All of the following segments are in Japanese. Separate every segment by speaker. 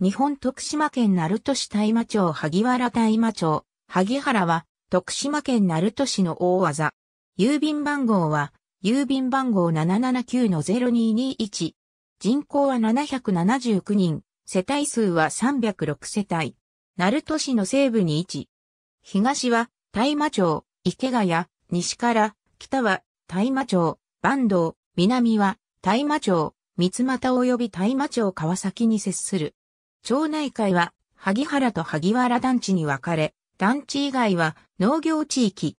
Speaker 1: 日本徳島県鳴門市大麻町萩原大麻町、萩原は、徳島県鳴門市の大技。郵便番号は、郵便番号779-0221。人口は779人、世帯数は306世帯。鳴門市の西部に位置。東は、大麻町、池谷、西から、北は、大麻町、坂東、南は、大麻町、三股及び大麻町川崎に接する。町内会は、萩原と萩原団地に分かれ、団地以外は農業地域。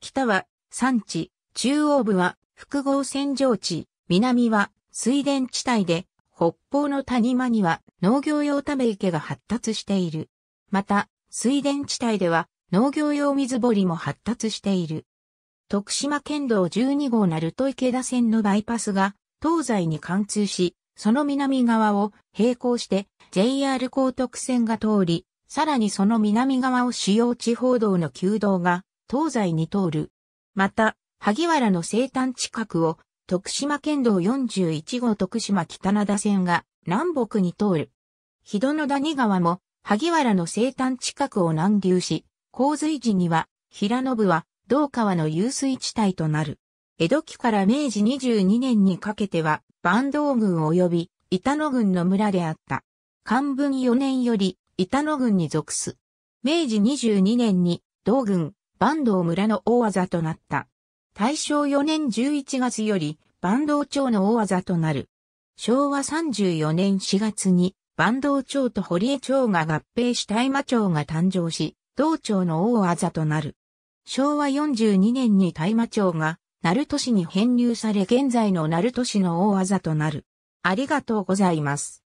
Speaker 1: 北は山地、中央部は複合洗浄地、南は水田地帯で、北方の谷間には農業用ため池が発達している。また、水田地帯では農業用水堀も発達している。徳島県道12号鳴門池田線のバイパスが東西に貫通し、その南側を並行して JR 高徳線が通り、さらにその南側を主要地方道の旧道が東西に通る。また、萩原の生誕近くを徳島県道41号徳島北灘線が南北に通る。日戸の谷川も萩原の生誕近くを南流し、洪水時には平信は道川の遊水地帯となる。江戸期から明治22年にかけては坂東郡及び板野郡の村であった。漢文4年より、板野郡に属す。明治22年に、同郡、坂東村の大技となった。大正4年11月より、坂東町の大技となる。昭和34年4月に、坂東町と堀江町が合併し大麻町が誕生し、同町の大技となる。昭和42年に大麻町が、鳴門市に編入され現在の鳴門市の大技となる。ありがとうございます。